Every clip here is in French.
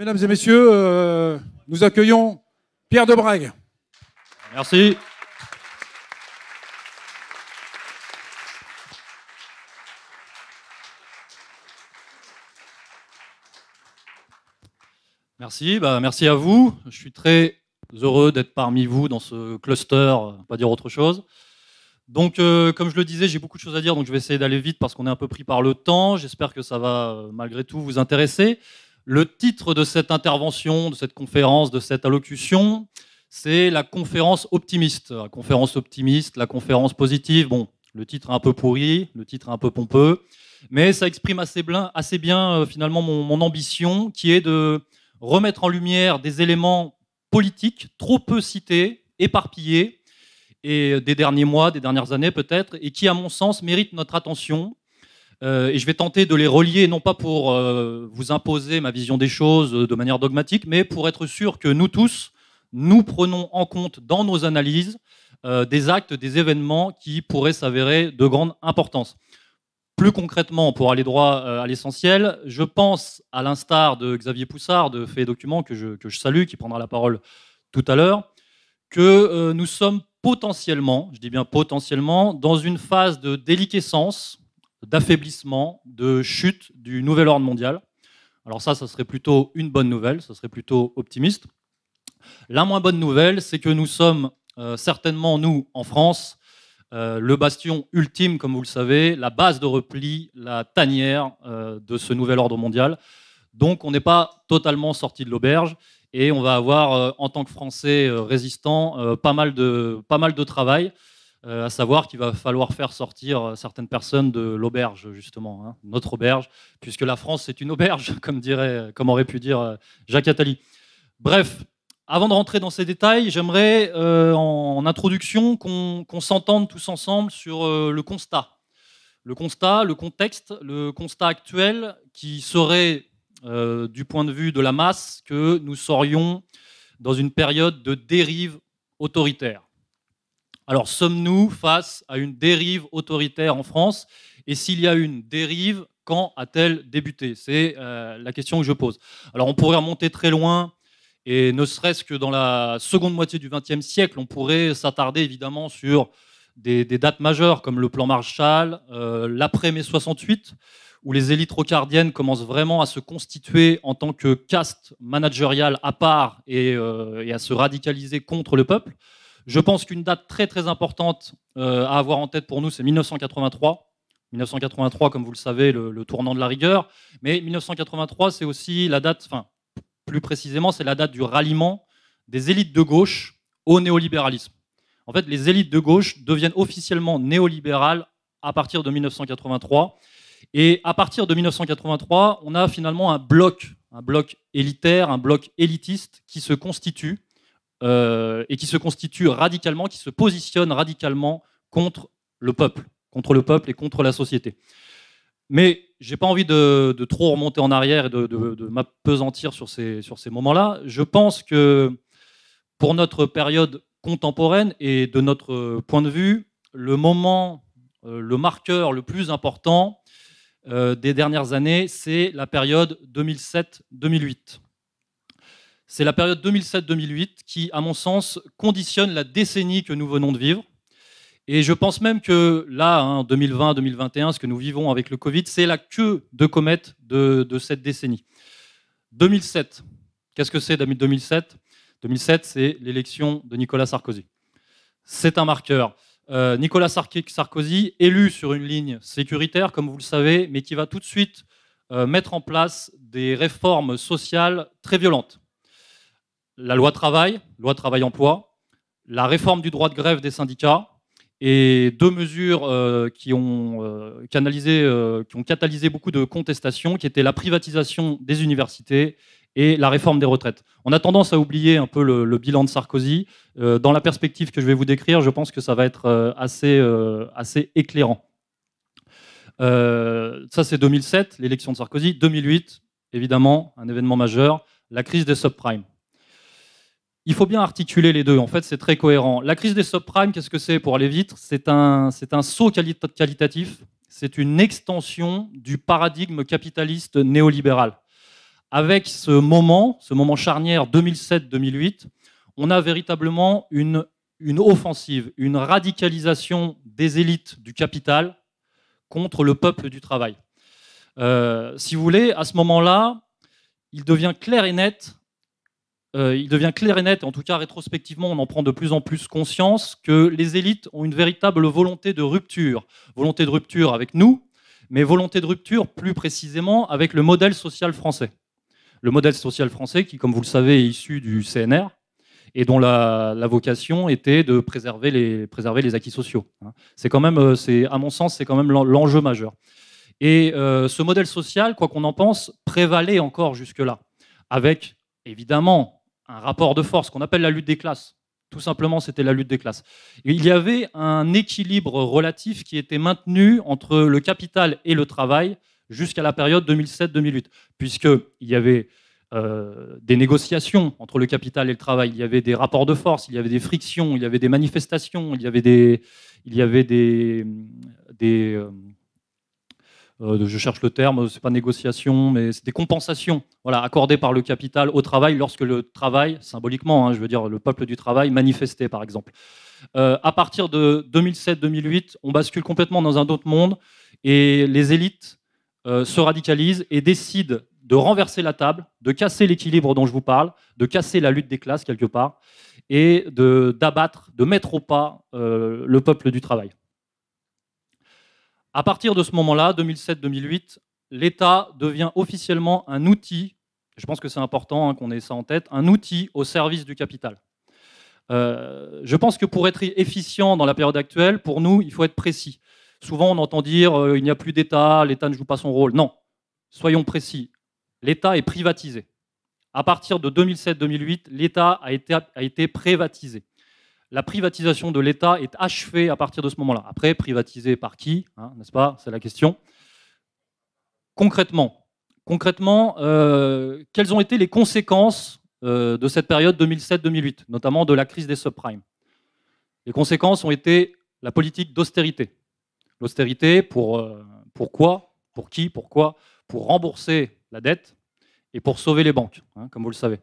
Mesdames et messieurs, euh, nous accueillons Pierre Debrague. Merci. Merci, bah merci à vous. Je suis très heureux d'être parmi vous dans ce cluster, euh, pas dire autre chose. Donc, euh, comme je le disais, j'ai beaucoup de choses à dire, donc je vais essayer d'aller vite parce qu'on est un peu pris par le temps. J'espère que ça va, malgré tout, vous intéresser. Le titre de cette intervention, de cette conférence, de cette allocution, c'est la conférence optimiste. La conférence optimiste, la conférence positive. Bon, le titre est un peu pourri, le titre est un peu pompeux, mais ça exprime assez, assez bien euh, finalement mon, mon ambition qui est de remettre en lumière des éléments politiques trop peu cités, éparpillés, et euh, des derniers mois, des dernières années peut-être, et qui, à mon sens, méritent notre attention euh, et je vais tenter de les relier, non pas pour euh, vous imposer ma vision des choses euh, de manière dogmatique, mais pour être sûr que nous tous, nous prenons en compte dans nos analyses des actes, des événements qui pourraient s'avérer de grande importance. Plus concrètement, pour aller droit à l'essentiel, je pense, à l'instar de Xavier Poussard de Fait et Documents, que je, salue, qui prendra la parole tout à l'heure, que nous sommes potentiellement, je dis bien potentiellement, dans une phase de déliquescence d'affaiblissement, de chute du nouvel ordre mondial. Alors ça, ça serait plutôt une bonne nouvelle, ça serait plutôt optimiste. La moins bonne nouvelle, c'est que nous sommes euh, certainement, nous, en France, euh, le bastion ultime, comme vous le savez, la base de repli, la tanière euh, de ce nouvel ordre mondial. Donc on n'est pas totalement sorti de l'auberge et on va avoir, en tant que Français résistants, pas, mal de, pas mal de travail. Euh, à savoir qu'il va falloir faire sortir euh, certaines personnes de l'auberge, justement, hein, notre auberge, puisque la France, est une auberge, comme, dirait, euh, comme aurait pu dire Jacques Attali. Bref, avant de rentrer dans ces détails, j'aimerais, en, introduction, qu'on s'entende tous ensemble sur le constat. Le constat, le contexte, le constat actuel qui serait, du point de vue de la masse, que nous serions dans une période de dérive autoritaire. Alors, sommes-nous face à une dérive autoritaire en France Et s'il y a une dérive, quand a-t-elle débuté C'est euh, la question que je pose. Alors, on pourrait remonter très loin, et ne serait-ce que dans la seconde moitié du XXe siècle, on pourrait s'attarder évidemment sur des, dates majeures comme le plan Marshall, euh, l'après-mai 68, où les élites rocardiennes commencent vraiment à se constituer en tant que caste managériale à part et euh, à se radicaliser contre le peuple. Je pense qu'une date très très importante euh, à avoir en tête pour nous, c'est 1983. 1983, comme vous le savez, le, tournant de la rigueur. Mais 1983, c'est aussi la date, enfin, plus précisément, c'est la date du ralliement des élites de gauche au néolibéralisme. En fait, les élites de gauche deviennent officiellement néolibérales à partir de 1983. Et à partir de 1983, on a finalement un bloc, un bloc élitaire, un bloc élitiste qui se constitue euh, et qui se constitue radicalement, qui se positionne radicalement contre le peuple, contre le peuple et contre la société. Mais je n'ai pas envie de, trop remonter en arrière et de, m'apesantir sur ces, sur ces moments-là. Je pense que pour notre période contemporaine et de notre point de vue, le moment, euh, le marqueur le plus important euh, des dernières années, c'est la période 2007-2008. C'est la période 2007-2008 qui, à mon sens, conditionne la décennie que nous venons de vivre. Et je pense même que là, en hein, 2020-2021, ce que nous vivons avec le Covid, c'est la queue de comète de, cette décennie. 2007, qu'est-ce que c'est 2007 2007, c'est l'élection de Nicolas Sarkozy. C'est un marqueur. Euh, Nicolas Sarkozy, élu sur une ligne sécuritaire, comme vous le savez, mais qui va tout de suite euh, mettre en place des réformes sociales très violentes la loi travail, loi travail-emploi, la réforme du droit de grève des syndicats et deux mesures euh, qui, ont, euh, canalisé, euh, qui ont catalysé beaucoup de contestations, qui étaient la privatisation des universités et la réforme des retraites. On a tendance à oublier un peu le, bilan de Sarkozy. dans la perspective que je vais vous décrire, je pense que ça va être assez, assez éclairant. ça, c'est 2007, l'élection de Sarkozy. 2008, évidemment, un événement majeur, la crise des subprimes il faut bien articuler les deux. En fait, c'est très cohérent. La crise des subprimes, qu'est-ce que c'est pour aller vite C'est un, un saut qualitatif. C'est une extension du paradigme capitaliste néolibéral. Avec ce moment, ce moment charnière 2007-2008, on a véritablement une, une offensive, une radicalisation des élites du capital contre le peuple du travail. Euh, si vous voulez, à ce moment-là, il devient clair et net euh, il devient clair et net, en tout cas rétrospectivement, on en prend de plus en plus conscience, que les élites ont une véritable volonté de rupture. Volonté de rupture avec nous, mais volonté de rupture plus précisément avec le modèle social français. Le modèle social français qui, comme vous le savez, est issu du CNR et dont la, vocation était de préserver les, préserver les acquis sociaux. Hein. C'est quand même, euh, à mon sens, c'est quand même l'enjeu majeur. Et euh, ce modèle social, quoi qu'on en pense, prévalait encore jusque-là, avec évidemment un rapport de force qu'on appelle la lutte des classes. Tout simplement, c'était la lutte des classes. Il y avait un équilibre relatif qui était maintenu entre le capital et le travail jusqu'à la période 2007-2008, puisqu'il y avait euh, des négociations entre le capital et le travail, il y avait des rapports de force, il y avait des frictions, il y avait des manifestations, il y avait des, il y avait des, des euh, euh, je cherche le terme, c'est pas négociation, mais c'est des compensations voilà, accordées par le capital au travail lorsque le travail, symboliquement, hein, je veux dire le peuple du travail, manifestait par exemple. Euh, à partir de 2007-2008, on bascule complètement dans un autre monde et les élites euh, se radicalisent et décident de renverser la table, de casser l'équilibre dont je vous parle, de casser la lutte des classes quelque part et d'abattre, de, mettre au pas le peuple du travail. À partir de ce moment-là, 2007-2008, l'État devient officiellement un outil, je pense que c'est important hein, qu'on ait ça en tête, un outil au service du capital. Euh, je pense que pour être efficient dans la période actuelle, pour nous, il faut être précis. Souvent, on entend dire euh, il n'y a plus d'État, l'État ne joue pas son rôle. Non, soyons précis. L'État est privatisé. À partir de 2007-2008, l'État a été, a été privatisé la privatisation de l'État est achevée à partir de ce moment-là. Après, privatisée par qui hein, N'est-ce pas C'est la question. Concrètement, concrètement euh, quelles ont été les conséquences euh, de cette période 2007-2008, notamment de la crise des subprimes Les conséquences ont été la politique d'austérité. L'austérité pour, euh, pour quoi Pour qui Pourquoi Pour rembourser la dette et pour sauver les banques, hein, comme vous le savez.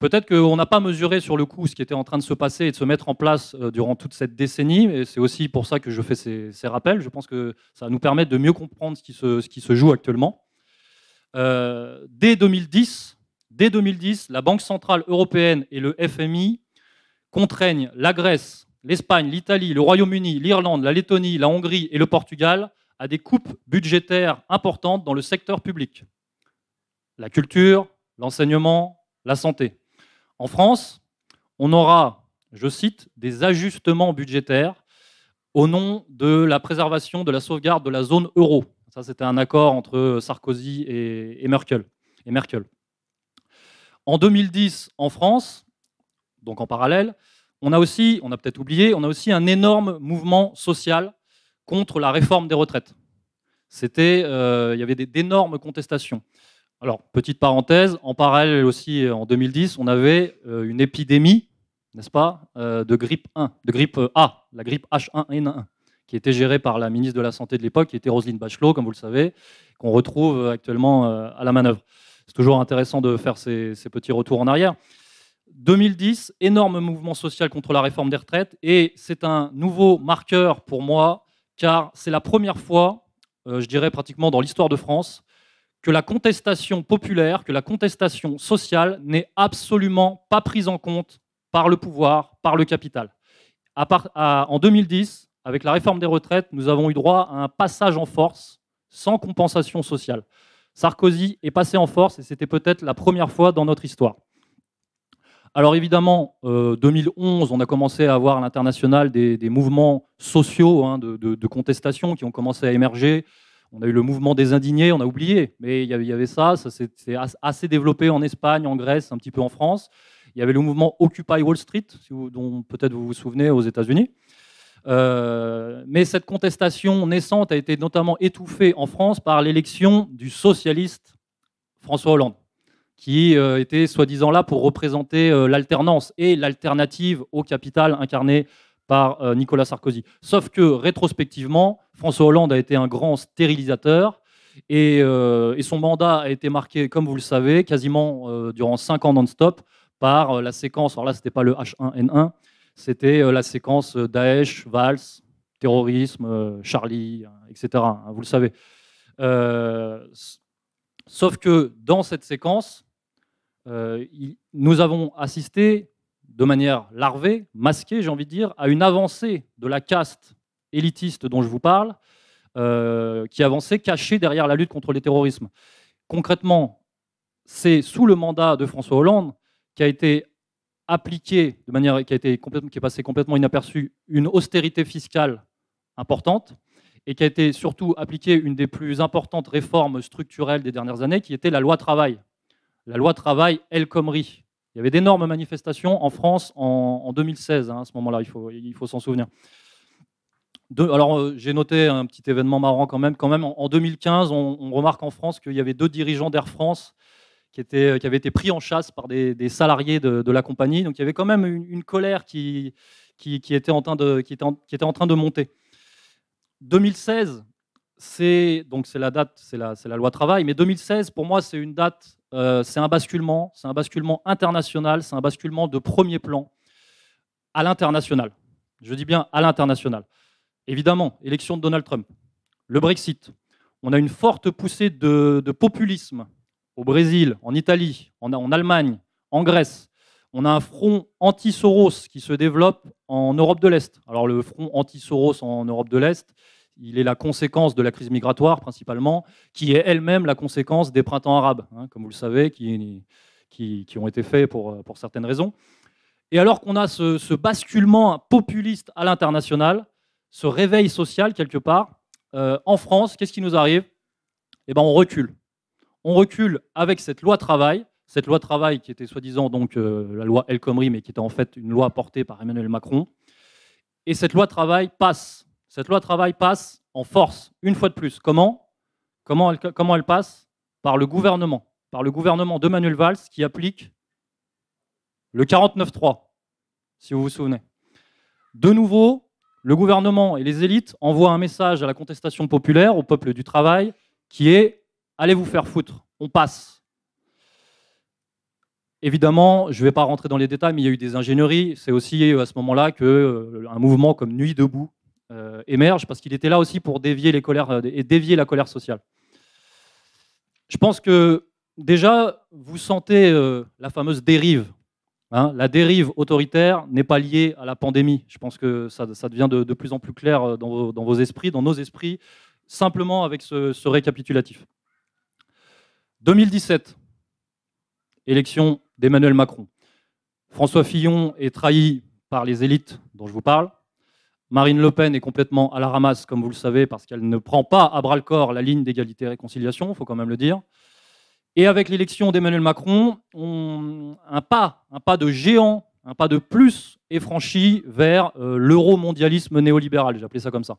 Peut-être qu'on n'a pas mesuré sur le coup ce qui était en train de se passer et de se mettre en place euh, durant toute cette décennie, et c'est aussi pour ça que je fais ces, rappels. Je pense que ça va nous permettre de mieux comprendre ce qui se, joue actuellement. Euh, dès, 2010, dès 2010, la Banque Centrale Européenne et le FMI contraignent la Grèce, l'Espagne, l'Italie, le Royaume-Uni, l'Irlande, la Lettonie, la Hongrie et le Portugal à des coupes budgétaires importantes dans le secteur public. La culture, l'enseignement, la santé. En France, on aura, je cite, des ajustements budgétaires au nom de la préservation de la sauvegarde de la zone euro. Ça, c'était un accord entre Sarkozy et, Merkel, En 2010, en France, donc en parallèle, on a aussi, on a peut-être oublié, on a aussi un énorme mouvement social contre la réforme des retraites. Euh, il y avait d'énormes contestations. Alors, petite parenthèse, en parallèle aussi, euh, en 2010, on avait euh, une épidémie, n'est-ce pas, euh, de grippe 1, de grippe A, la grippe H1N1, qui était gérée par la ministre de la Santé de l'époque, qui était Roselyne Bachelot, comme vous le savez, qu'on retrouve actuellement à la manœuvre. C'est toujours intéressant de faire ces, ces petits retours en arrière. 2010, énorme mouvement social contre la réforme des retraites, et c'est un nouveau marqueur pour moi, car c'est la première fois, je dirais pratiquement dans l'histoire de France, que la contestation populaire, que la contestation sociale n'est absolument pas prise en compte par le pouvoir, par le capital. en 2010, avec la réforme des retraites, nous avons eu droit à un passage en force sans compensation sociale. Sarkozy est passé en force et c'était peut-être la première fois dans notre histoire. Alors évidemment, euh, 2011, on a commencé à avoir à l'international des, mouvements sociaux hein, de, contestation qui ont commencé à émerger, on a eu le mouvement des indignés, on a oublié, mais il y avait ça, ça s'est assez développé en Espagne, en Grèce, un petit peu en France. Il y avait le mouvement Occupy Wall Street, dont peut-être vous vous souvenez aux États-Unis. Euh, mais cette contestation naissante a été notamment étouffée en France par l'élection du socialiste François Hollande, qui euh, était soi-disant là pour représenter euh, l'alternance et l'alternative au capital incarné par euh, Nicolas Sarkozy. Sauf que, rétrospectivement, François Hollande a été un grand stérilisateur et, euh, son mandat a été marqué, comme vous le savez, quasiment euh, durant cinq ans non-stop par la séquence, alors là, ce n'était pas le H1N1, c'était la séquence Daesh, Valls, terrorisme, Charlie, hein, etc. Hein, vous le savez. sauf que dans cette séquence, nous avons assisté de manière larvée, masquée, j'ai envie de dire, à une avancée de la caste élitiste dont je vous parle, euh, qui avançait cachée derrière la lutte contre les terrorismes. Concrètement, c'est sous le mandat de François Hollande a été appliquée, de manière qui a été complètement, qui est passé complètement inaperçue, une austérité fiscale importante et qui a été surtout appliquée une des plus importantes réformes structurelles des dernières années, qui était la loi travail. La loi travail El Khomri, il y avait d'énormes manifestations en France en, 2016, hein, à ce moment-là, il faut, s'en souvenir. alors, euh, j'ai noté un petit événement marrant quand même. Quand même en, 2015, on, remarque en France qu'il y avait deux dirigeants d'Air France qui, euh, avaient été pris en chasse par des, salariés de, la compagnie. Donc, il y avait quand même une, colère qui, était en train de, monter. 2016, c'est la date, c'est la, la, loi travail, mais 2016 pour moi c'est une date euh, c'est un basculement, c'est un basculement international, c'est un basculement de premier plan à l'international. Je dis bien à l'international. Évidemment, élection de Donald Trump, le Brexit, on a une forte poussée de, populisme au Brésil, en Italie, en, en, Allemagne, en Grèce. On a un front anti-Soros qui se développe en Europe de l'Est. Alors le front anti-Soros en Europe de l'Est, il est la conséquence de la crise migratoire, principalement, qui est elle-même la conséquence des printemps arabes, hein, comme vous le savez, qui, qui, qui ont été faits pour, euh, pour, certaines raisons. Et alors qu'on a ce, basculement populiste à l'international, ce réveil social, quelque part, euh, en France, qu'est-ce qui nous arrive Eh ben, on recule. On recule avec cette loi travail, cette loi travail qui était soi-disant donc euh, la loi El Khomri, mais qui était en fait une loi portée par Emmanuel Macron. Et cette loi travail passe cette loi travail passe en force, une fois de plus. Comment comment elle, passe Par le gouvernement, par le gouvernement de Manuel Valls qui applique le 49.3, si vous vous souvenez. De nouveau, le gouvernement et les élites envoient un message à la contestation populaire, au peuple du travail, qui est allez vous faire foutre, on passe. Évidemment, je ne vais pas rentrer dans les détails, mais il y a eu des ingénieries. C'est aussi euh, à ce moment-là qu'un euh, mouvement comme Nuit debout euh, émerge parce qu'il était là aussi pour dévier les colères euh, et dévier la colère sociale. Je pense que déjà, vous sentez euh, la fameuse dérive. Hein. la dérive autoritaire n'est pas liée à la pandémie. Je pense que ça, devient de, plus en plus clair dans vos, esprits, dans nos esprits, simplement avec ce récapitulatif. 2017, élection d'Emmanuel Macron. François Fillon est trahi par les élites dont je vous parle. Marine Le Pen est complètement à la ramasse, comme vous le savez, parce qu'elle ne prend pas à bras le corps la ligne d'égalité et réconciliation, il faut quand même le dire. Et avec l'élection d'Emmanuel Macron, un, pas, un pas de géant, un pas de plus est franchi vers euh, l'euromondialisme néolibéral, j'ai appelé ça comme ça.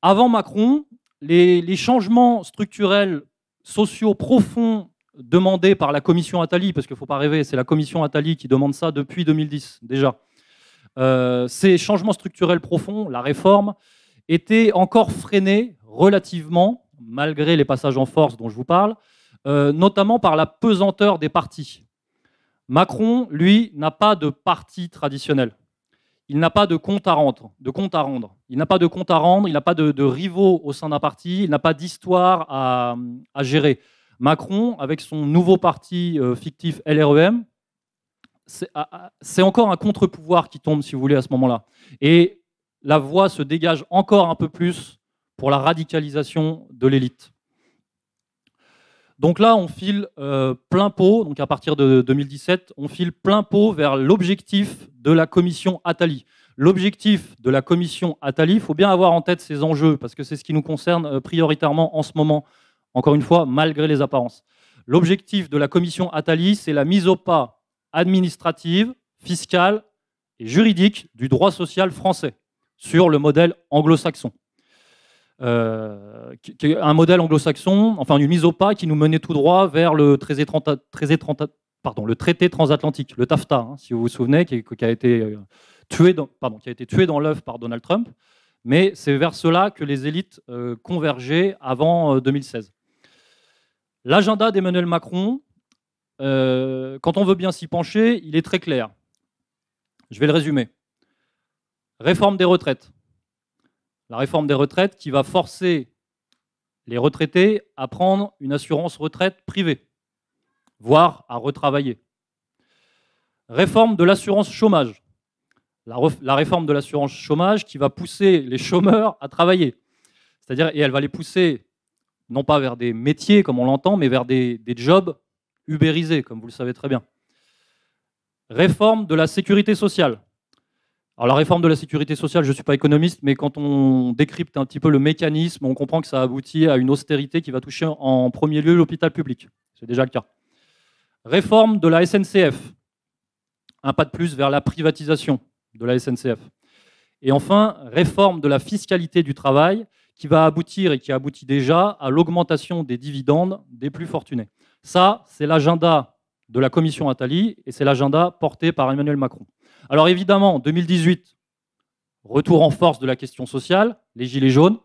Avant Macron, les, les changements structurels, sociaux profonds demandés par la commission Attali, parce qu'il ne faut pas rêver, c'est la commission Attali qui demande ça depuis 2010 déjà euh, ces changements structurels profonds, la réforme, étaient encore freinés relativement, malgré les passages en force dont je vous parle, euh, notamment par la pesanteur des partis. Macron, lui, n'a pas de parti traditionnel. Il n'a pas de compte à rendre. De compte à rendre. Il n'a pas de compte à rendre, il n'a pas de, rivaux au sein d'un parti, il n'a pas d'histoire à, gérer. Macron, avec son nouveau parti euh, fictif LREM, ah, ah, c'est encore un contre-pouvoir qui tombe, si vous voulez, à ce moment-là. Et la voie se dégage encore un peu plus pour la radicalisation de l'élite. Donc là, on file euh, plein pot, donc à partir de 2017, on file plein pot vers l'objectif de la commission Attali. L'objectif de la commission Attali, il faut bien avoir en tête ces enjeux, parce que c'est ce qui nous concerne euh, prioritairement en ce moment, encore une fois, malgré les apparences. L'objectif de la commission Attali, c'est la mise au pas administrative, fiscale et juridique du droit social français sur le modèle anglo-saxon. Euh, un modèle anglo-saxon, enfin une mise au pas qui nous menait tout droit vers le pardon, le traité transatlantique, le TAFTA, hein, si vous vous souvenez, qui, a été euh, tué dans, pardon, qui a été tué dans l'œuf par Donald Trump. Mais c'est vers cela que les élites euh, convergeaient avant 2016. L'agenda d'Emmanuel Macron, euh, quand on veut bien s'y pencher, il est très clair. Je vais le résumer. Réforme des retraites. La réforme des retraites qui va forcer les retraités à prendre une assurance retraite privée, voire à retravailler. Réforme de l'assurance chômage. La, réforme de l'assurance chômage qui va pousser les chômeurs à travailler. C'est-à-dire, et elle va les pousser non pas vers des métiers comme on l'entend, mais vers des, des jobs ubérisé, comme vous le savez très bien. Réforme de la sécurité sociale. Alors la réforme de la sécurité sociale, je ne suis pas économiste, mais quand on décrypte un petit peu le mécanisme, on comprend que ça aboutit à une austérité qui va toucher en premier lieu l'hôpital public. C'est déjà le cas. Réforme de la SNCF. Un pas de plus vers la privatisation de la SNCF. Et enfin, réforme de la fiscalité du travail qui va aboutir et qui aboutit déjà à l'augmentation des dividendes des plus fortunés. Ça, c'est l'agenda de la commission Attali et c'est l'agenda porté par Emmanuel Macron. Alors évidemment, 2018, retour en force de la question sociale, les gilets jaunes,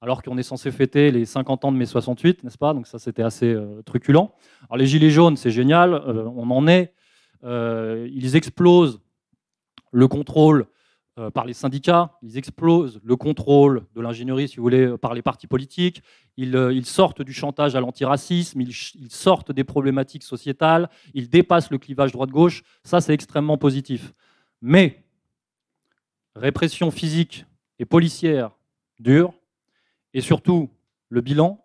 alors qu'on est censé fêter les 50 ans de mai 68, n'est-ce pas Donc ça, c'était assez euh, truculent. Alors les gilets jaunes, c'est génial, euh, on en est. Euh, ils explosent le contrôle euh, par les syndicats, ils explosent le contrôle de l'ingénierie, si vous voulez, par les partis politiques, ils, euh, sortent du chantage à l'antiracisme, ils, ils, sortent des problématiques sociétales, ils dépassent le clivage droite-gauche, ça c'est extrêmement positif. Mais répression physique et policière dure, et surtout le bilan,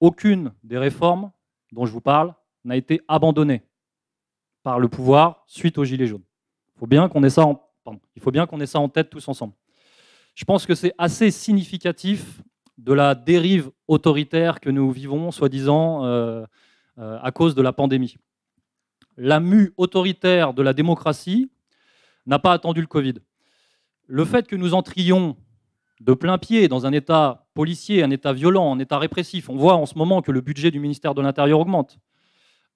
aucune des réformes dont je vous parle n'a été abandonnée par le pouvoir suite aux Gilets jaunes. Il faut bien qu'on ait ça en il faut bien qu'on ait ça en tête tous ensemble. Je pense que c'est assez significatif de la dérive autoritaire que nous vivons, soi-disant, euh, euh, à cause de la pandémie. La mue autoritaire de la démocratie n'a pas attendu le Covid. Le fait que nous entrions de plein pied dans un État policier, un État violent, un État répressif, on voit en ce moment que le budget du ministère de l'Intérieur augmente.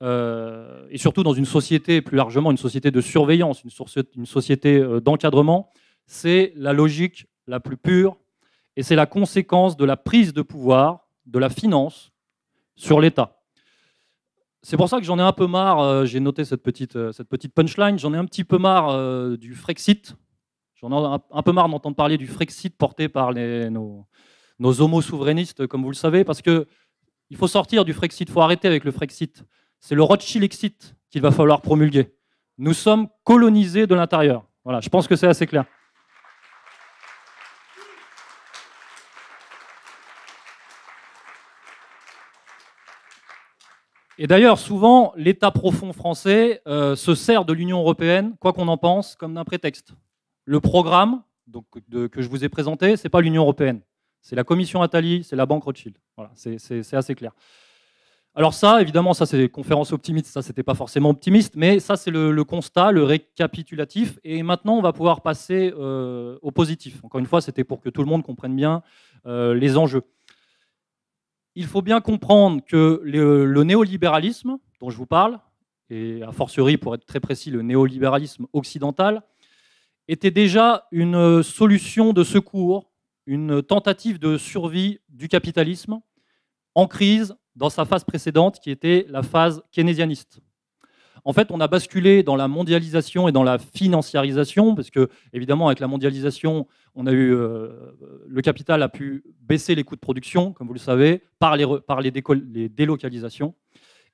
Euh, et surtout dans une société, plus largement une société de surveillance, une, société euh, d'encadrement, c'est la logique la plus pure et c'est la conséquence de la prise de pouvoir de la finance sur l'État. C'est pour ça que j'en ai un peu marre, euh, j'ai noté cette petite, cette petite punchline, j'en ai un petit peu marre du Frexit, j'en ai un, peu marre d'entendre parler du Frexit porté par les, nos, nos homo-souverainistes, comme vous le savez, parce qu'il faut sortir du Frexit, il faut arrêter avec le Frexit c'est le Rothschild Exit qu'il va falloir promulguer. Nous sommes colonisés de l'intérieur. Voilà, je pense que c'est assez clair. Et d'ailleurs, souvent, l'État profond français euh, se sert de l'Union européenne, quoi qu'on en pense, comme d'un prétexte. Le programme donc, que je vous ai présenté, ce n'est pas l'Union européenne. C'est la Commission Attali, c'est la Banque Rothschild. Voilà, c'est assez clair. Alors ça, évidemment, ça c'est conférence optimiste, ça c'était pas forcément optimiste, mais ça c'est le, constat, le récapitulatif. Et maintenant, on va pouvoir passer euh, au positif. Encore une fois, c'était pour que tout le monde comprenne bien euh, les enjeux. Il faut bien comprendre que le, néolibéralisme dont je vous parle, et à fortiori pour être très précis, le néolibéralisme occidental, était déjà une solution de secours, une tentative de survie du capitalisme en crise dans sa phase précédente, qui était la phase keynésianiste. En fait, on a basculé dans la mondialisation et dans la financiarisation, parce que, évidemment, avec la mondialisation, on a eu, euh, le capital a pu baisser les coûts de production, comme vous le savez, par les, par les délocalisations,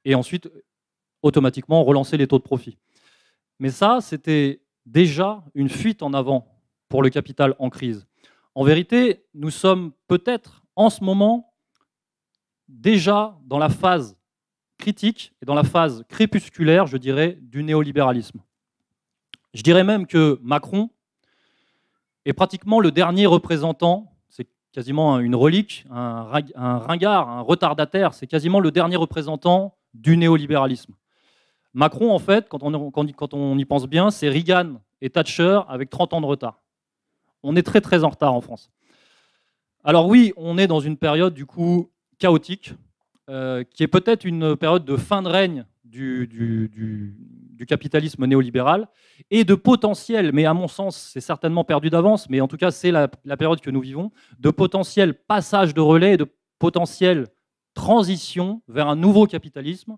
et ensuite, automatiquement, relancer les taux de profit. Mais ça, c'était déjà une fuite en avant pour le capital en crise. En vérité, nous sommes peut-être en ce moment déjà dans la phase critique et dans la phase crépusculaire, je dirais, du néolibéralisme. Je dirais même que Macron est pratiquement le dernier représentant, c'est quasiment une relique, un, ringard, un retardataire, c'est quasiment le dernier représentant du néolibéralisme. Macron, en fait, quand on, quand on y pense bien, c'est Reagan et Thatcher avec 30 ans de retard. On est très très en retard en France. Alors oui, on est dans une période du coup chaotique, euh, qui est peut-être une période de fin de règne du, du, capitalisme néolibéral et de potentiel, mais à mon sens, c'est certainement perdu d'avance, mais en tout cas, c'est la, période que nous vivons, de potentiel passage de relais de potentiel transition vers un nouveau capitalisme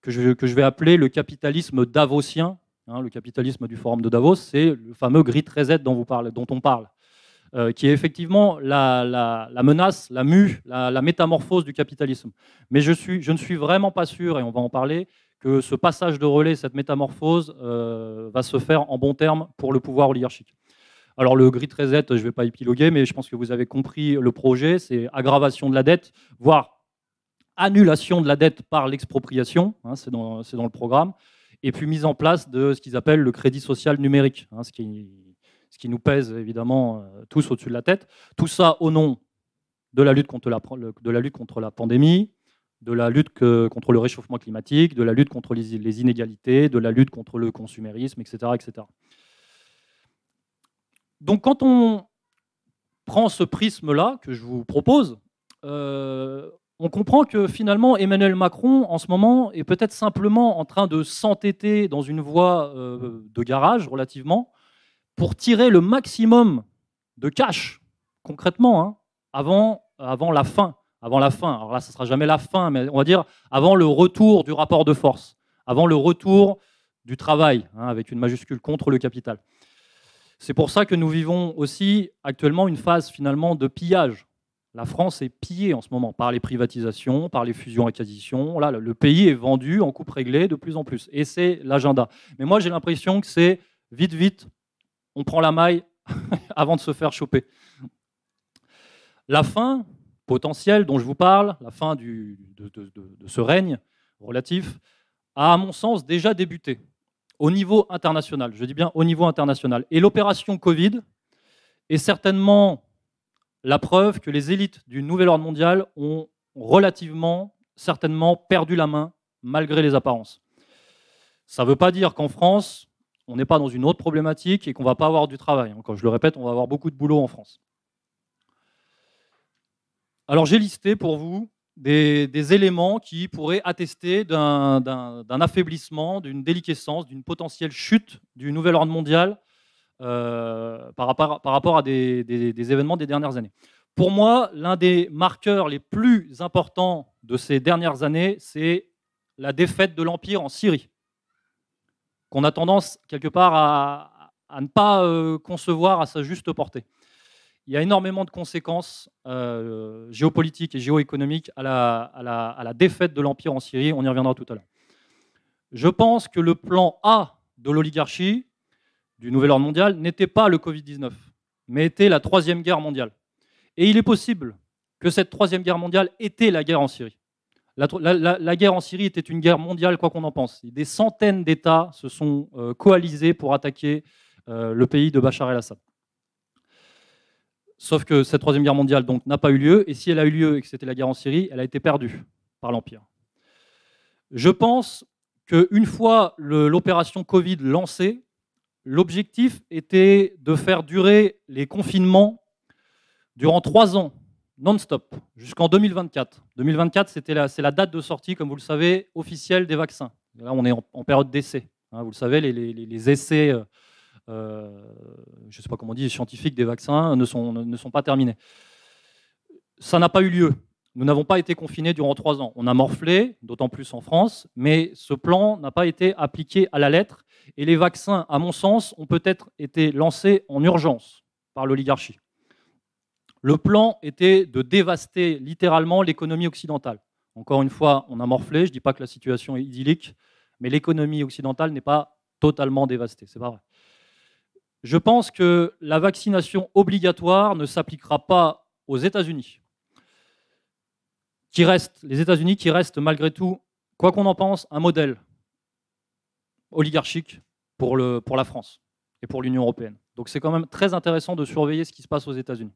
que je, que je vais appeler le capitalisme davosien. Hein, le capitalisme du forum de Davos, c'est le fameux grid reset dont, vous parlez, dont on parle. Euh, qui est effectivement la, menace, la mue, la, métamorphose du capitalisme. Mais je, suis, je ne suis vraiment pas sûr, et on va en parler, que ce passage de relais, cette métamorphose, euh, va se faire en bon terme pour le pouvoir oligarchique. Alors le grid reset, je ne vais pas épiloguer, mais je pense que vous avez compris le projet, c'est aggravation de la dette, voire annulation de la dette par l'expropriation, hein, c'est dans, le programme, et puis mise en place de ce qu'ils appellent le crédit social numérique, hein, ce qui ce qui nous pèse évidemment euh, tous au-dessus de la tête. Tout ça au nom de la lutte contre la, lutte contre la pandémie, de la lutte contre le réchauffement climatique, de la lutte contre les, inégalités, de la lutte contre le consumérisme, etc., etc. Donc quand on prend ce prisme-là que je vous propose, euh, on comprend que finalement Emmanuel Macron, en ce moment, est peut-être simplement en train de s'entêter dans une voie euh, de garage relativement, pour tirer le maximum de cash, concrètement, hein, avant, avant la fin. Avant la fin. Alors là, ce ne sera jamais la fin, mais on va dire avant le retour du rapport de force, avant le retour du travail, hein, avec une majuscule contre le capital. C'est pour ça que nous vivons aussi actuellement une phase finalement de pillage. La France est pillée en ce moment par les privatisations, par les fusions-acquisitions. Là, le pays est vendu en coupe réglée de plus en plus. Et c'est l'agenda. Mais moi, j'ai l'impression que c'est vite, vite, on prend la maille avant de se faire choper. La fin potentielle dont je vous parle, la fin de, de, ce règne relatif, a à mon sens déjà débuté au niveau international. Je dis bien au niveau international. Et l'opération Covid est certainement la preuve que les élites du nouvel ordre mondial ont relativement, certainement perdu la main malgré les apparences. Ça ne veut pas dire qu'en France, on n'est pas dans une autre problématique et qu'on ne va pas avoir du travail. Quand hein. je le répète, on va avoir beaucoup de boulot en France. Alors j'ai listé pour vous des, éléments qui pourraient attester d'un affaiblissement, d'une déliquescence, d'une potentielle chute du nouvel ordre mondial euh, par, rapport, à des événements des dernières années. Pour moi, l'un des marqueurs les plus importants de ces dernières années, c'est la défaite de l'Empire en Syrie qu'on a tendance quelque part à, ne pas euh, concevoir à sa juste portée. Il y a énormément de conséquences euh, géopolitiques et géoéconomiques à la, à la défaite de l'Empire en Syrie. On y reviendra tout à l'heure. Je pense que le plan A de l'oligarchie du Nouvel Ordre mondial n'était pas le Covid-19, mais était la Troisième Guerre mondiale. Et il est possible que cette Troisième Guerre mondiale était la guerre en Syrie. La, guerre en Syrie était une guerre mondiale, quoi qu'on en pense. Des centaines d'États se sont euh, coalisés pour attaquer euh, le pays de Bachar el-Assad. Sauf que cette troisième guerre mondiale n'a pas eu lieu, et si elle a eu lieu et que c'était la guerre en Syrie, elle a été perdue par l'Empire. Je pense qu'une fois l'opération Covid lancée, l'objectif était de faire durer les confinements durant trois ans non-stop jusqu'en 2024. 2024, c'était la, c'est la date de sortie, comme vous le savez, officielle des vaccins. là, on est en, période d'essai. Hein, vous le savez, les, essais, euh, euh, je ne sais pas comment on dit, scientifiques des vaccins ne sont, ne sont pas terminés. Ça n'a pas eu lieu. Nous n'avons pas été confinés durant trois ans. On a morflé, d'autant plus en France, mais ce plan n'a pas été appliqué à la lettre. Et les vaccins, à mon sens, ont peut-être été lancés en urgence par l'oligarchie. Le plan était de dévaster littéralement l'économie occidentale. Encore une fois, on a morflé, je ne dis pas que la situation est idyllique, mais l'économie occidentale n'est pas totalement dévastée, c'est pas vrai. Je pense que la vaccination obligatoire ne s'appliquera pas aux États-Unis. Qui restent, les États-Unis qui restent malgré tout, quoi qu'on en pense, un modèle oligarchique pour, pour la France et pour l'Union européenne. Donc c'est quand même très intéressant de surveiller ce qui se passe aux États-Unis.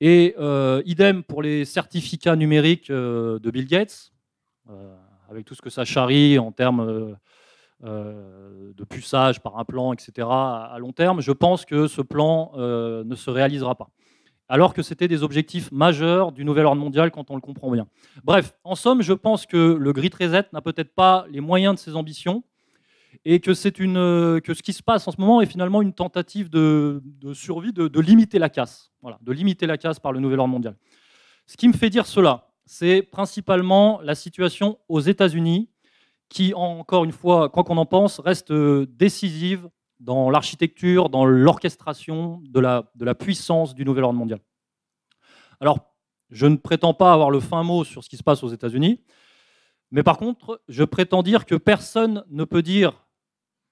Et euh, idem pour les certificats numériques euh, de Bill Gates, euh, avec tout ce que ça charrie en termes de puçage par un plan, etc., à, à, long terme, je pense que ce plan ne se réalisera pas. Alors que c'était des objectifs majeurs du nouvel ordre mondial quand on le comprend bien. Bref, en somme, je pense que le Grid Reset n'a peut-être pas les moyens de ses ambitions, et euh, que, ce qui se passe en ce moment est finalement une tentative de, survie, de, limiter la casse, de limiter la casse par le nouvel ordre mondial. Ce qui me fait dire cela, c'est principalement la situation aux États-Unis, qui, encore une fois, quand qu'on en pense, reste euh, décisive dans l'architecture, dans l'orchestration de la, de la puissance du nouvel ordre mondial. Alors, je ne prétends pas avoir le fin mot sur ce qui se passe aux États-Unis. Mais par contre, je prétends dire que personne ne peut dire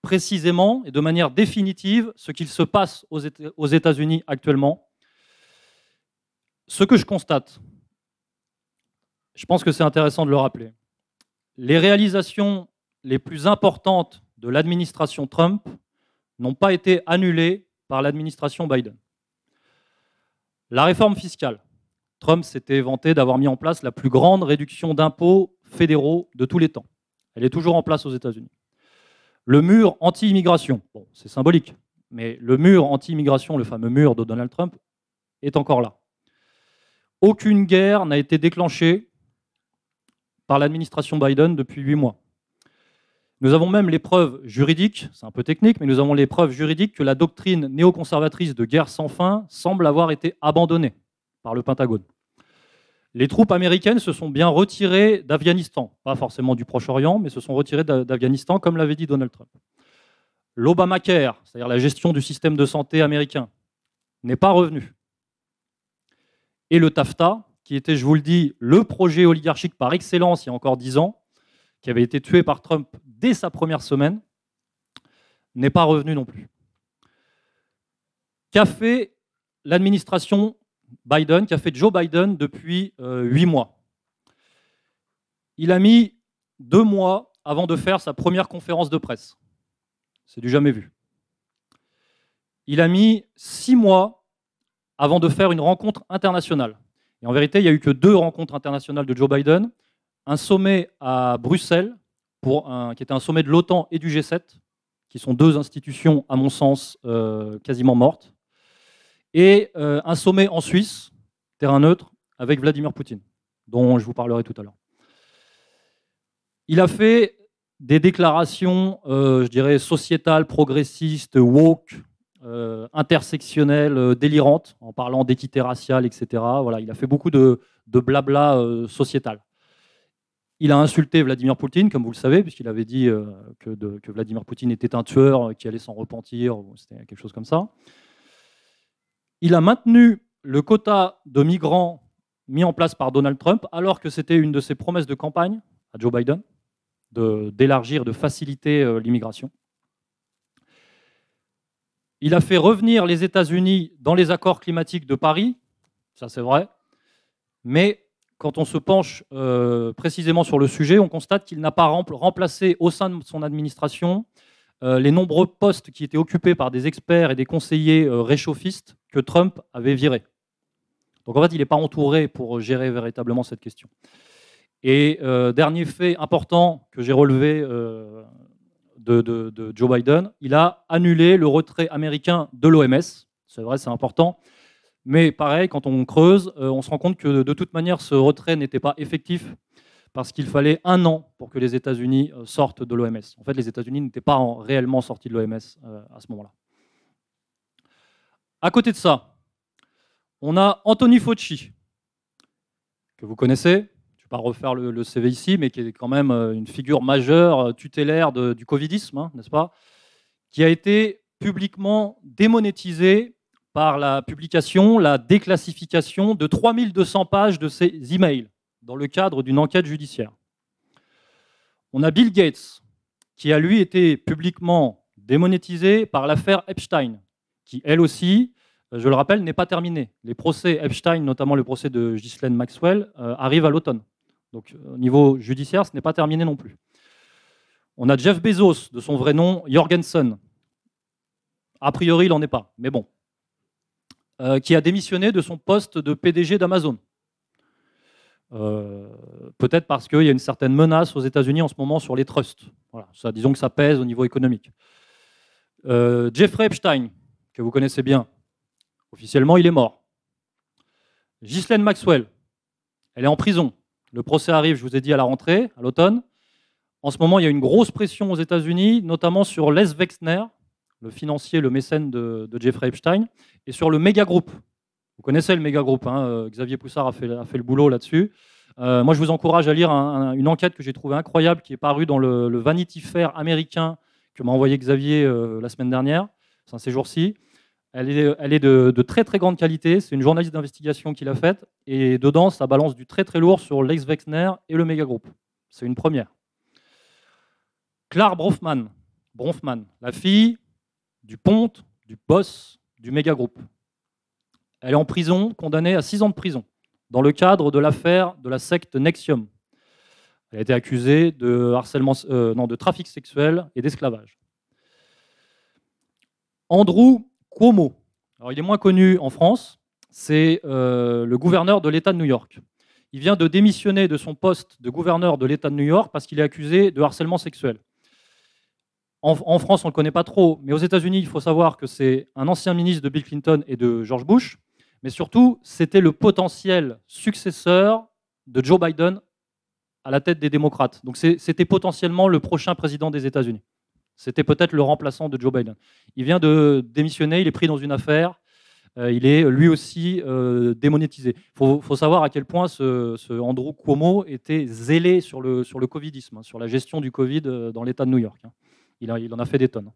précisément et de manière définitive ce qu'il se passe aux États-Unis actuellement. Ce que je constate, je pense que c'est intéressant de le rappeler, les réalisations les plus importantes de l'administration Trump n'ont pas été annulées par l'administration Biden. La réforme fiscale, Trump s'était vanté d'avoir mis en place la plus grande réduction d'impôts fédéraux de tous les temps. Elle est toujours en place aux États-Unis. Le mur anti-immigration, bon, c'est symbolique, mais le mur anti-immigration, le fameux mur de Donald Trump, est encore là. Aucune guerre n'a été déclenchée par l'administration Biden depuis huit mois. Nous avons même les preuves juridiques, c'est un peu technique, mais nous avons les preuves juridiques que la doctrine néoconservatrice de guerre sans fin semble avoir été abandonnée par le Pentagone. Les troupes américaines se sont bien retirées d'Afghanistan, pas forcément du Proche-Orient, mais se sont retirées d'Afghanistan, comme l'avait dit Donald Trump. L'Obamacare, c'est-à-dire la gestion du système de santé américain, n'est pas revenu. Et le TAFTA, qui était, je vous le dis, le projet oligarchique par excellence il y a encore dix ans, qui avait été tué par Trump dès sa première semaine, n'est pas revenu non plus. Qu'a fait l'administration Biden, qui a fait Joe Biden depuis euh, huit mois. Il a mis deux mois avant de faire sa première conférence de presse. C'est du jamais vu. Il a mis six mois avant de faire une rencontre internationale. Et en vérité, il n'y a eu que deux rencontres internationales de Joe Biden. Un sommet à Bruxelles, qui était un sommet de l'OTAN et du G7, qui sont deux institutions, à mon sens, euh, quasiment mortes et euh, un sommet en Suisse, terrain neutre, avec Vladimir Poutine, dont je vous parlerai tout à l'heure. Il a fait des déclarations, euh, je dirais, sociétales, progressistes, woke, euh, intersectionnelles, euh, délirantes, en parlant d'équité raciale, etc. Voilà, il a fait beaucoup de, blabla sociétal. Il a insulté Vladimir Poutine, comme vous le savez, puisqu'il avait dit que, que, Vladimir Poutine était un tueur qui allait s'en repentir, c'était quelque chose comme ça. Il a maintenu le quota de migrants mis en place par Donald Trump, alors que c'était une de ses promesses de campagne à Joe Biden, d'élargir, de, faciliter euh, l'immigration. Il a fait revenir les États-Unis dans les accords climatiques de Paris, ça c'est vrai, mais quand on se penche euh, précisément sur le sujet, on constate qu'il n'a pas remplacé au sein de son administration euh, les nombreux postes qui étaient occupés par des experts et des conseillers euh, réchauffistes que Trump avait virés. Donc en fait, il n'est pas entouré pour euh, gérer véritablement cette question. Et dernier fait important que j'ai relevé de, Joe Biden, il a annulé le retrait américain de l'OMS. C'est vrai, c'est important. Mais pareil, quand on creuse, on se rend compte que de toute manière, ce retrait n'était pas effectif parce qu'il fallait un an pour que les États-Unis euh, sortent de l'OMS. En fait, les États-Unis n'étaient pas réellement sortis de l'OMS euh, à ce moment-là. À côté de ça, on a Anthony Fauci, que vous connaissez. Je ne vais pas refaire le, CV ici, mais qui est quand même euh, une figure majeure tutélaire du Covidisme, hein, n'est-ce pas Qui a été publiquement démonétisé par la publication, la déclassification de 3200 pages de ses emails dans le cadre d'une enquête judiciaire. On a Bill Gates, qui a lui été publiquement démonétisé par l'affaire Epstein, qui elle aussi, euh, je le rappelle, n'est pas terminée. Les procès Epstein, notamment le procès de Ghislaine Maxwell, euh, arrivent à l'automne. Donc euh, au niveau judiciaire, ce n'est pas terminé non plus. On a Jeff Bezos, de son vrai nom, Jorgensen. A priori, il n'en est pas, mais bon. qui a démissionné de son poste de PDG d'Amazon. Euh, peut-être parce qu'il y a une certaine menace aux États-Unis en ce moment sur les trusts. Voilà, ça, disons que ça pèse au niveau économique. Euh, Jeffrey Epstein, que vous connaissez bien, officiellement, il est mort. Ghislaine Maxwell, elle est en prison. Le procès arrive, je vous ai dit, à la rentrée, à l'automne. En ce moment, il y a une grosse pression aux États-Unis, notamment sur Les Wexner, le financier, le mécène de, de Jeffrey Epstein, et sur le Mega Group, vous connaissez le méga groupe, hein, euh, Xavier Poussard a fait, le boulot là-dessus. Euh, moi, je vous encourage à lire une enquête que j'ai trouvée incroyable qui est parue dans le, Vanity Fair américain que m'a envoyé Xavier euh, la semaine dernière, ces jours-ci. Elle est, de, très très grande qualité. C'est une journaliste d'investigation qui l'a faite. Et dedans, ça balance du très très lourd sur Lex Wexner et le méga groupe. C'est une première. Claire Bronfman, Bronfman, la fille du ponte, du boss du méga groupe. Elle est en prison, condamnée à six ans de prison, dans le cadre de l'affaire de la secte Nexium. Elle a été accusée de, harcèlement, euh, de trafic sexuel et d'esclavage. Andrew Cuomo, alors il est moins connu en France, c'est euh, le gouverneur de l'État de New York. Il vient de démissionner de son poste de gouverneur de l'État de New York parce qu'il est accusé de harcèlement sexuel. En, en France, on ne le connaît pas trop, mais aux États-Unis, il faut savoir que c'est un ancien ministre de Bill Clinton et de George Bush. Mais surtout, c'était le potentiel successeur de Joe Biden à la tête des démocrates. Donc c'était potentiellement le prochain président des États-Unis. C'était peut-être le remplaçant de Joe Biden. Il vient de démissionner, il est pris dans une affaire, euh, il est lui aussi euh, démonétisé. Il faut, savoir à quel point ce, Andrew Cuomo était zélé sur le, sur le Covidisme, hein, sur la gestion du Covid euh, dans l'État de New York. Hein. Il, il en a fait des tonnes.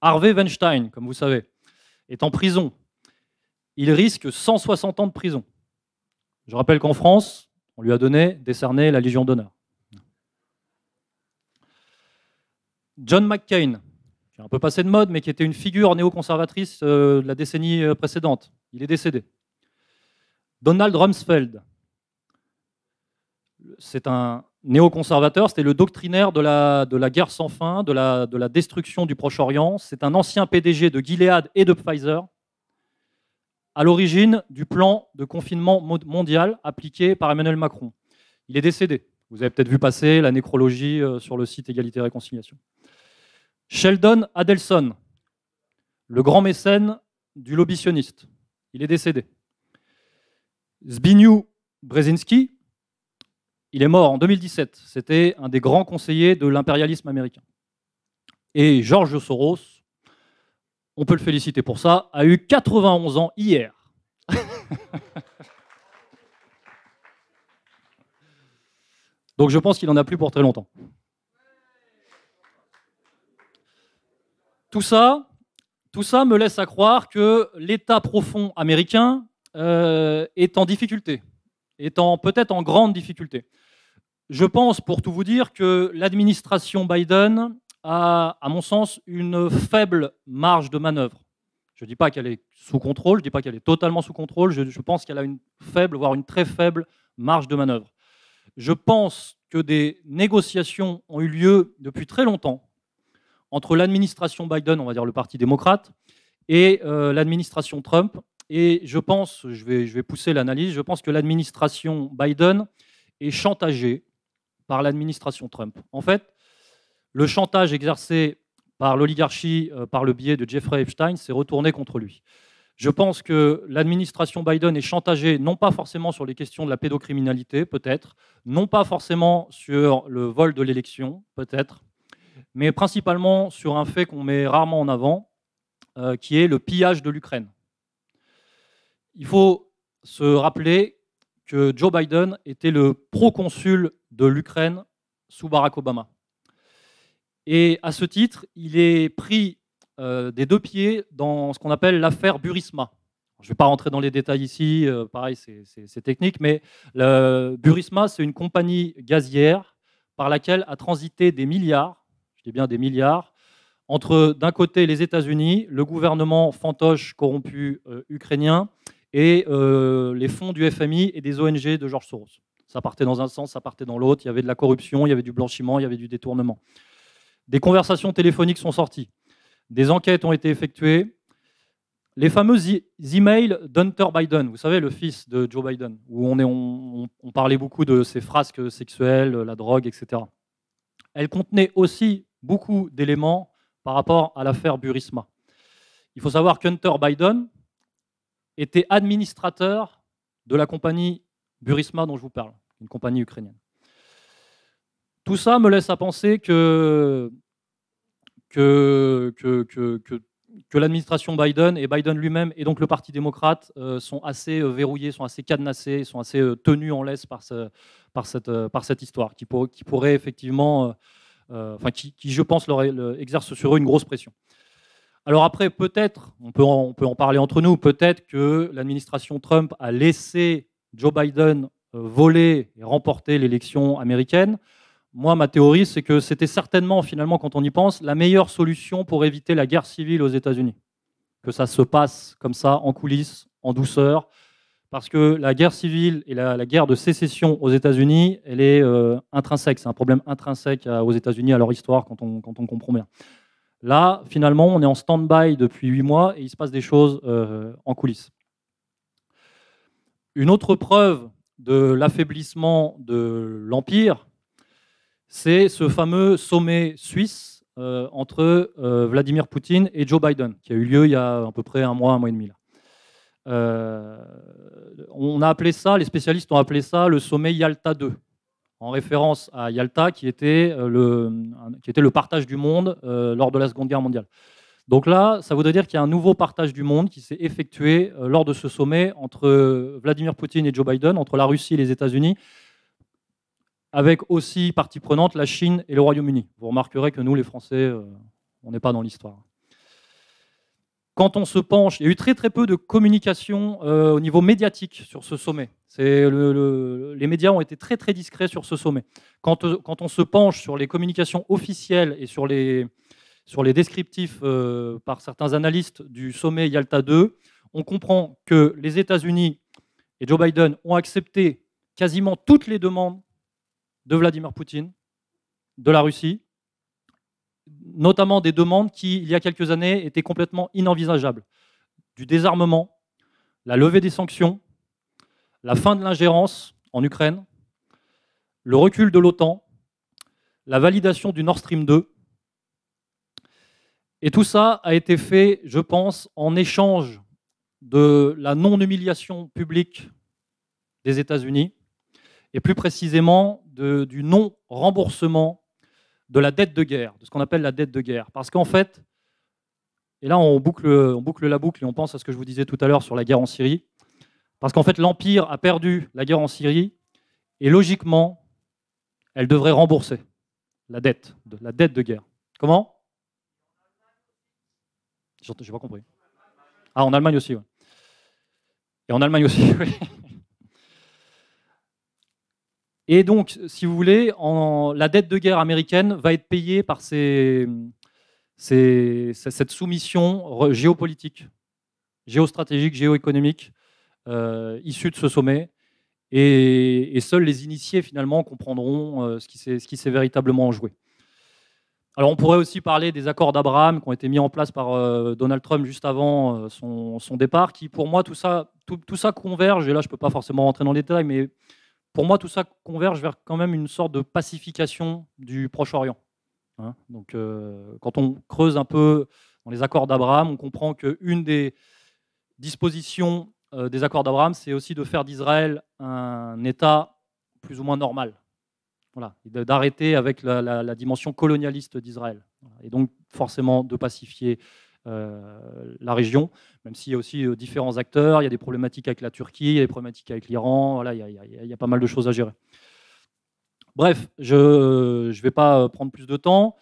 Harvey Weinstein, comme vous savez, est en prison il risque 160 ans de prison. Je rappelle qu'en France, on lui a donné, décerné la Légion d'honneur. John McCain, qui est un peu passé de mode, mais qui était une figure néoconservatrice euh, de la décennie euh, précédente, il est décédé. Donald Rumsfeld, c'est un néoconservateur, c'était le doctrinaire de la, de la, guerre sans fin, de la, de la destruction du Proche-Orient. C'est un ancien PDG de Gilead et de Pfizer à l'origine du plan de confinement mondial appliqué par Emmanuel Macron. Il est décédé. Vous avez peut-être vu passer la nécrologie euh, sur le site Égalité et Réconciliation. Sheldon Adelson, le grand mécène du lobby sioniste, il est décédé. Zbigniew Brzezinski, il est mort en 2017. C'était un des grands conseillers de l'impérialisme américain. Et George Soros, on peut le féliciter pour ça, a eu 91 ans hier. Donc je pense qu'il n'en a plus pour très longtemps. Tout ça, tout ça me laisse à croire que l'État profond américain euh, est en difficulté, est peut-être en grande difficulté. Je pense, pour tout vous dire, que l'administration Biden a, à mon sens, une faible marge de manœuvre. Je ne dis pas qu'elle est sous contrôle, je ne dis pas qu'elle est totalement sous contrôle, je, pense qu'elle a une faible, voire une très faible marge de manœuvre. Je pense que des négociations ont eu lieu depuis très longtemps entre l'administration Biden, on va dire le Parti démocrate, et euh, l'administration Trump. Et je pense, je vais, je vais pousser l'analyse, je pense que l'administration Biden est chantagée par l'administration Trump. En fait, le chantage exercé par l'oligarchie euh, par le biais de Jeffrey Epstein s'est retourné contre lui. Je pense que l'administration Biden est chantagée, non pas forcément sur les questions de la pédocriminalité, peut-être, non pas forcément sur le vol de l'élection, peut-être, mais principalement sur un fait qu'on met rarement en avant, euh, qui est le pillage de l'Ukraine. Il faut se rappeler que Joe Biden était le proconsul de l'Ukraine sous Barack Obama. Et à ce titre, il est pris euh, des deux pieds dans ce qu'on appelle l'affaire Burisma. Je ne vais pas rentrer dans les détails ici, euh, pareil, c'est technique, mais le Burisma, c'est une compagnie gazière par laquelle a transité des milliards, je dis bien des milliards, entre d'un côté les États-Unis, le gouvernement fantoche corrompu euh, ukrainien et les fonds du FMI et des ONG de George Soros. Ça partait dans un sens, ça partait dans l'autre, il y avait de la corruption, il y avait du blanchiment, il y avait du détournement. Des conversations téléphoniques sont sorties. Des enquêtes ont été effectuées. Les fameux emails d'Hunter Biden, vous savez, le fils de Joe Biden, où on, parlait beaucoup de ses frasques sexuelles, la drogue, etc. Elle contenait aussi beaucoup d'éléments par rapport à l'affaire Burisma. Il faut savoir qu'Hunter Biden était administrateur de la compagnie Burisma dont je vous parle, une compagnie ukrainienne. Tout ça me laisse à penser que, que, que, l'administration Biden et Biden lui-même et donc le Parti démocrate euh, sont assez euh, verrouillés, sont assez cadenassés, sont assez euh, tenus en laisse par, par, cette, par cette histoire qui, pourrait effectivement, enfin, qui, je pense leur, exerce sur eux une grosse pression. Alors après, peut-être, on peut, on peut en parler entre nous, peut-être que l'administration Trump a laissé Joe Biden voler et remporter l'élection américaine moi, ma théorie, c'est que c'était certainement, finalement, quand on y pense, la meilleure solution pour éviter la guerre civile aux États-Unis. Que ça se passe comme ça, en coulisses, en douceur, parce que la guerre civile et la, guerre de sécession aux États-Unis, elle est euh, intrinsèque. C'est un problème intrinsèque aux États-Unis, à leur histoire, quand on, quand on, comprend bien. Là, finalement, on est en stand-by depuis huit mois et il se passe des choses euh, en coulisses. Une autre preuve de l'affaiblissement de l'Empire, c'est ce fameux sommet suisse euh, entre euh, Vladimir Poutine et Joe Biden, qui a eu lieu il y a à peu près un mois, un mois et demi. Là. Euh, on a appelé ça, les spécialistes ont appelé ça le sommet Yalta 2, en référence à Yalta, qui était le partage du monde lors de la Seconde Guerre mondiale. Donc là, ça voudrait dire qu'il y a un nouveau partage du monde qui s'est effectué lors de ce sommet entre Vladimir Poutine et Joe Biden, entre la Russie et les États-Unis, avec aussi partie prenante la Chine et le Royaume-Uni. Vous remarquerez que nous, les Français, euh, on n'est pas dans l'histoire. Quand on se penche, il y a eu très très peu de communication euh, au niveau médiatique sur ce sommet. les médias ont été très très discrets sur ce sommet. Euh, quand, on se penche sur les communications officielles et sur les, sur les descriptifs par certains analystes du sommet Yalta 2, on comprend que les États-Unis et Joe Biden ont accepté quasiment toutes les demandes de Vladimir Poutine, de la Russie, notamment des demandes qui, il y a quelques années, étaient complètement inenvisageables. Du désarmement, la levée des sanctions, la fin de l'ingérence en Ukraine, le recul de l'OTAN, la validation du Nord Stream 2. Et tout ça a été fait, je pense, en échange de la non-humiliation publique des États-Unis, et plus précisément du non-remboursement de la dette de guerre, de ce qu'on appelle la dette de guerre. Parce qu'en fait, et là on boucle, on boucle la boucle et on pense à ce que je vous disais tout à l'heure sur la guerre en Syrie, parce qu'en fait l'Empire a perdu la guerre en Syrie et logiquement, elle devrait rembourser la dette, de, la dette de guerre. Comment J'ai pas compris. Ah, en Allemagne aussi, oui. Et en Allemagne aussi, oui. Et donc, si vous voulez, la dette de guerre américaine va être payée par cette soumission géopolitique, géostratégique, géoéconomique, euh, issue de ce sommet. Et, seuls les initiés, finalement, comprendront euh, ce qui s'est véritablement joué. Alors, on pourrait aussi parler des accords d'Abraham qui ont été mis en place par euh, Donald Trump juste avant son, départ, qui, pour moi, tout ça, tout ça converge, et là, je ne peux pas forcément rentrer dans les détails, mais pour moi, tout ça converge vers quand même une sorte de pacification du Proche-Orient. Hein. Donc, euh, quand on creuse un peu dans les accords d'Abraham, on comprend qu'une des dispositions euh, des accords d'Abraham, c'est aussi de faire d'Israël un État plus ou moins normal. Voilà, d'arrêter avec la, la, dimension colonialiste d'Israël. Et donc, forcément, de pacifier euh, la région, même s'il y a aussi euh, différents acteurs, il y a des problématiques avec la Turquie, il y a des problématiques avec l'Iran, voilà, il y, a, pas mal de choses à gérer. Bref, je ne vais pas euh, prendre plus de temps.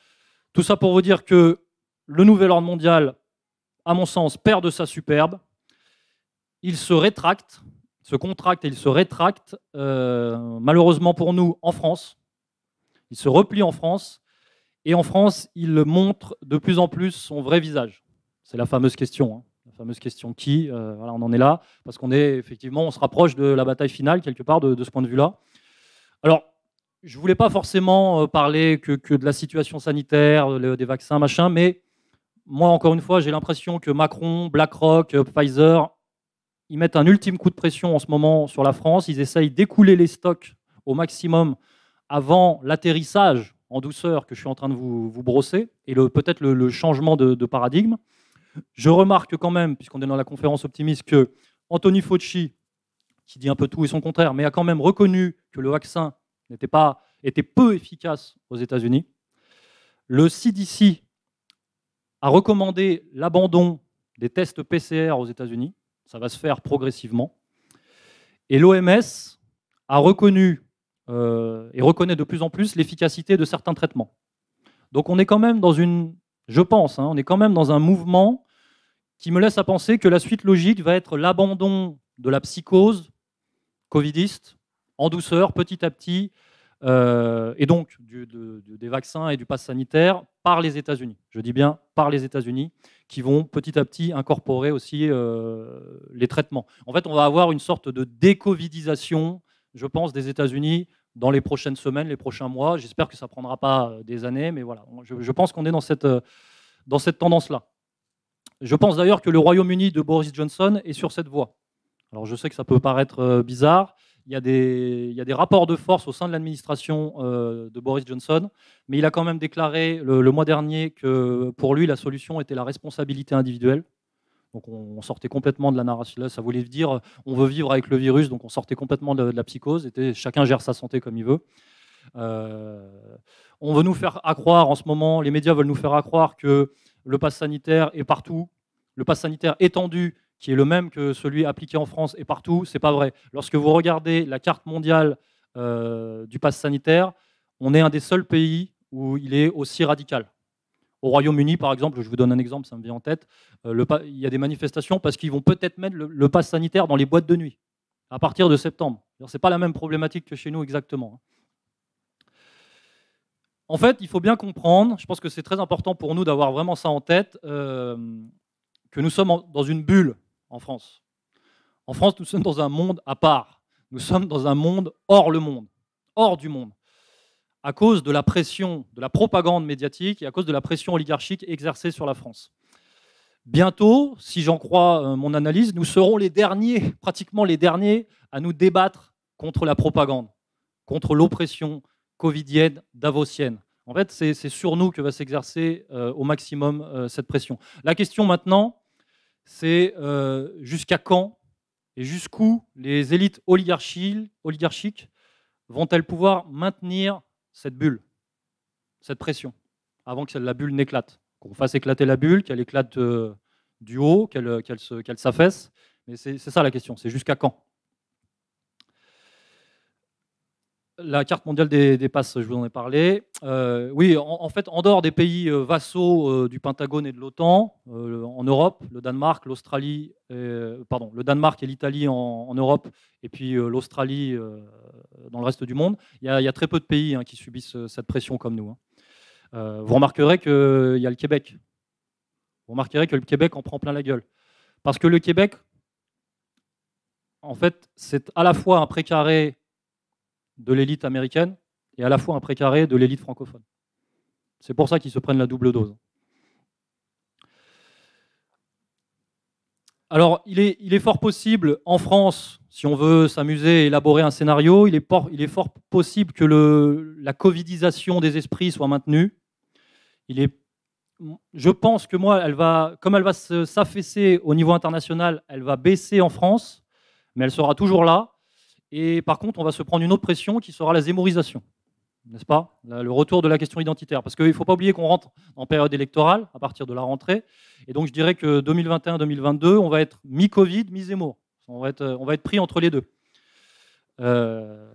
Tout ça pour vous dire que le nouvel ordre mondial, à mon sens, perd de sa superbe. Il se rétracte, se contracte et il se rétracte, malheureusement pour nous, en France. Il se replie en France. Et en France, il montre de plus en plus son vrai visage. C'est la fameuse question. Hein. La fameuse question qui, euh, voilà, on en est là, parce qu'on est effectivement, on se rapproche de la bataille finale quelque part de, ce point de vue-là. Alors, je ne voulais pas forcément euh, parler que, de la situation sanitaire, des vaccins, machin, mais moi, encore une fois, j'ai l'impression que Macron, BlackRock, euh, Pfizer, ils mettent un ultime coup de pression en ce moment sur la France. Ils essayent d'écouler les stocks au maximum avant l'atterrissage en douceur que je suis en train de vous, brosser et peut-être le, changement de paradigme. Je remarque quand même, puisqu'on est dans la conférence optimiste, que Anthony Fauci, qui dit un peu tout et son contraire, mais a quand même reconnu que le vaccin n'était pas, était peu efficace aux États-Unis. Le CDC a recommandé l'abandon des tests PCR aux États-Unis. Ça va se faire progressivement. Et l'OMS a reconnu euh, et reconnaît de plus en plus l'efficacité de certains traitements. Donc on est quand même dans une, je pense, hein, on est quand même dans un mouvement qui me laisse à penser que la suite logique va être l'abandon de la psychose covidiste, en douceur, petit à petit, euh, et donc des vaccins et du pass sanitaire par les États-Unis. Je dis bien par les États-Unis, qui vont petit à petit incorporer aussi euh, les traitements. En fait, on va avoir une sorte de décovidisation, je pense, des États-Unis dans les prochaines semaines, les prochains mois. J'espère que ça ne prendra pas euh, des années, mais voilà, je, je pense qu'on est dans cette, dans cette tendance-là. Je pense d'ailleurs que le Royaume-Uni de Boris Johnson est sur cette voie. Alors je sais que ça peut paraître euh, bizarre, il y, a des, rapports de force au sein de l'administration euh, de Boris Johnson, mais il a quand même déclaré le, mois dernier que pour lui, la solution était la responsabilité individuelle. Donc on, sortait complètement de la narration. Ça voulait dire on veut vivre avec le virus, donc on sortait complètement de, la psychose. Était, chacun gère sa santé comme il veut. Euh, on veut nous faire accroire en ce moment, les médias veulent nous faire accroire que le pass sanitaire est partout, le pass sanitaire étendu, qui est le même que celui appliqué en France est partout, c'est pas vrai. Lorsque vous regardez la carte mondiale euh, du pass sanitaire, on est un des seuls pays où il est aussi radical. Au Royaume-Uni, par exemple, je vous donne un exemple, ça me vient en tête, euh, il y a des manifestations parce qu'ils vont peut-être mettre le, le pass sanitaire dans les boîtes de nuit à partir de septembre. Ce n'est pas la même problématique que chez nous exactement. Hein. En fait, il faut bien comprendre, je pense que c'est très important pour nous d'avoir vraiment ça en tête, euh, que nous sommes dans une bulle en France. En France, nous sommes dans un monde à part. Nous sommes dans un monde hors le monde, hors du monde, à cause de la pression, de la propagande médiatique et à cause de la pression oligarchique exercée sur la France. Bientôt, si j'en crois euh, mon analyse, nous serons les derniers, pratiquement les derniers, à nous débattre contre la propagande, contre l'oppression, covidienne, davosienne. En fait, c'est sur nous que va s'exercer euh, au maximum euh, cette pression. La question maintenant, c'est euh, jusqu'à quand et jusqu'où les élites oligarchiques vont-elles pouvoir maintenir cette bulle, cette pression, avant que la bulle n'éclate Qu'on fasse éclater la bulle, qu'elle éclate du haut, qu'elle s'affaisse. Mais c'est ça la question, c'est jusqu'à quand La carte mondiale des, passes, je vous en ai parlé. Euh, oui, en, fait, en dehors des pays euh, vassaux euh, du Pentagone et de l'OTAN, en Europe, le Danemark, l'Australie, pardon, le Danemark et l'Italie en, Europe, et puis l'Australie dans le reste du monde, il y, a très peu de pays hein, qui subissent cette pression comme nous. Hein. vous remarquerez qu'il y a le Québec. Vous remarquerez que le Québec en prend plein la gueule. Parce que le Québec, en fait, c'est à la fois un précaré de l'élite américaine et à la fois un précaré de l'élite francophone. C'est pour ça qu'ils se prennent la double dose. Alors, il est, fort possible, en France, si on veut s'amuser et élaborer un scénario, il est, fort possible que la covidisation des esprits soit maintenue. je pense que moi, elle va, comme elle va s'affaisser au niveau international, elle va baisser en France, mais elle sera toujours là. Et par contre, on va se prendre une autre pression qui sera la zémorisation, n'est-ce pas Le retour de la question identitaire. Parce qu'il ne faut pas oublier qu'on rentre en période électorale à partir de la rentrée. Et donc, je dirais que 2021-2022, on va être mi-Covid, mi-Zemmour. On va, être, on va être pris entre les deux. Euh,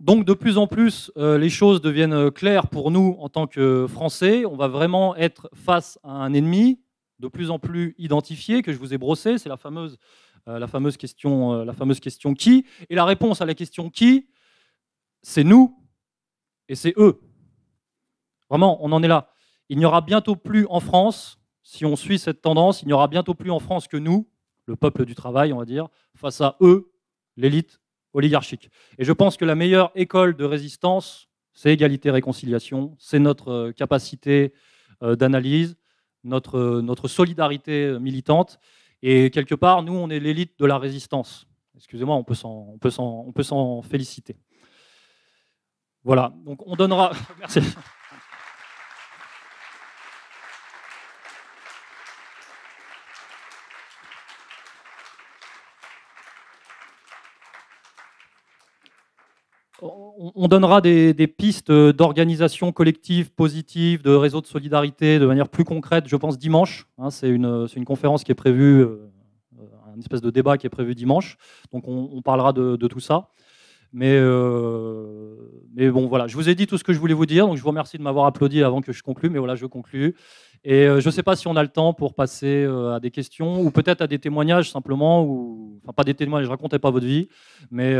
donc, de plus en plus, euh, les choses deviennent claires pour nous en tant que Français. On va vraiment être face à un ennemi de plus en plus identifié, que je vous ai brossé. C'est la fameuse euh, la, fameuse question, euh, la fameuse question qui. Et la réponse à la question qui, c'est nous et c'est eux. Vraiment, on en est là. Il n'y aura bientôt plus en France, si on suit cette tendance, il n'y aura bientôt plus en France que nous, le peuple du travail, on va dire, face à eux, l'élite oligarchique. Et je pense que la meilleure école de résistance, c'est égalité-réconciliation, c'est notre euh, capacité d'analyse, notre, notre solidarité militante. Et quelque part, nous, on est l'élite de la résistance. Excusez-moi, on peut s'en féliciter. Voilà, donc on donnera. Merci. on donnera des, pistes euh, d'organisation collective positive, de réseau de solidarité de manière plus concrète, je pense, dimanche. Hein. Euh, c'est une, conférence qui est prévue, euh, un espèce de débat qui est prévu dimanche. Donc on, parlera de, tout ça. Mais, mais bon, voilà, je vous ai dit tout ce que je voulais vous dire. Donc je vous remercie de m'avoir applaudi avant que je conclue. Mais voilà, je conclue. Et je ne sais pas si on a le temps pour passer à des questions ou peut-être à des témoignages simplement. Ou... Enfin, pas des témoignages, je ne racontais pas votre vie. Mais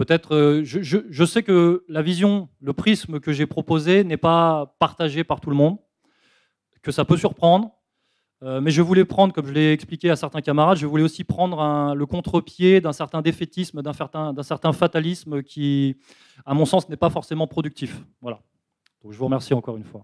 Peut-être, euh, je, sais que la vision, le prisme que j'ai proposé n'est pas partagé par tout le monde, que ça peut surprendre, euh, mais je voulais prendre, comme je l'ai expliqué à certains camarades, je voulais aussi prendre le contre-pied d'un certain défaitisme, d'un certain, certain, fatalisme qui, à mon sens, n'est pas forcément productif. Voilà. Donc je vous remercie encore une fois.